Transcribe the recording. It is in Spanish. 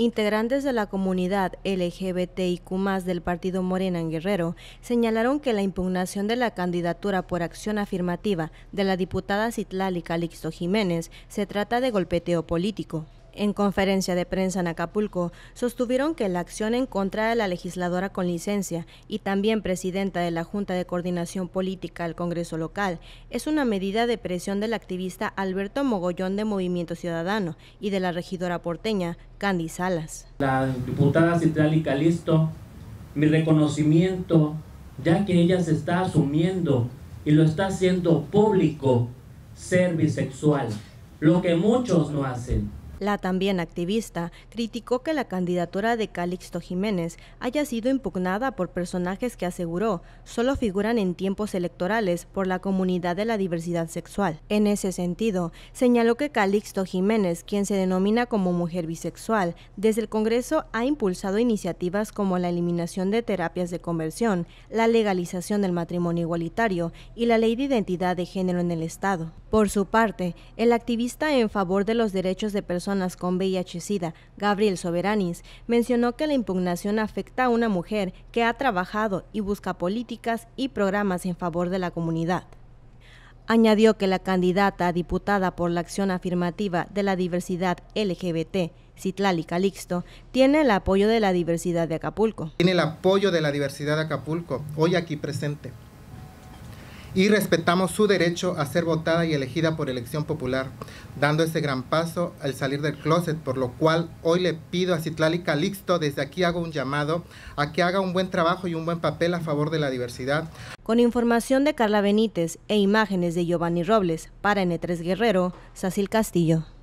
Integrantes de la comunidad LGBTIQ del Partido Morena en Guerrero señalaron que la impugnación de la candidatura por acción afirmativa de la diputada Citlali Calixto Jiménez se trata de golpeteo político en conferencia de prensa en Acapulco, sostuvieron que la acción en contra de la legisladora con licencia y también presidenta de la Junta de Coordinación Política al Congreso local es una medida de presión del activista Alberto Mogollón de Movimiento Ciudadano y de la regidora porteña Candy Salas. La diputada y Calisto, mi reconocimiento, ya que ella se está asumiendo y lo está haciendo público ser bisexual, lo que muchos no hacen. La también activista criticó que la candidatura de Calixto Jiménez haya sido impugnada por personajes que aseguró solo figuran en tiempos electorales por la comunidad de la diversidad sexual. En ese sentido, señaló que Calixto Jiménez, quien se denomina como mujer bisexual, desde el Congreso ha impulsado iniciativas como la eliminación de terapias de conversión, la legalización del matrimonio igualitario y la ley de identidad de género en el Estado. Por su parte, el activista en favor de los derechos de personas con VIH-Sida, Gabriel Soberanis, mencionó que la impugnación afecta a una mujer que ha trabajado y busca políticas y programas en favor de la comunidad. Añadió que la candidata a diputada por la acción afirmativa de la diversidad LGBT, Citlali Calixto, tiene el apoyo de la diversidad de Acapulco. Tiene el apoyo de la diversidad de Acapulco, hoy aquí presente y respetamos su derecho a ser votada y elegida por elección popular, dando ese gran paso al salir del closet, por lo cual hoy le pido a Citlali Calixto, desde aquí hago un llamado a que haga un buen trabajo y un buen papel a favor de la diversidad. Con información de Carla Benítez e imágenes de Giovanni Robles, para N3 Guerrero, Sacil Castillo.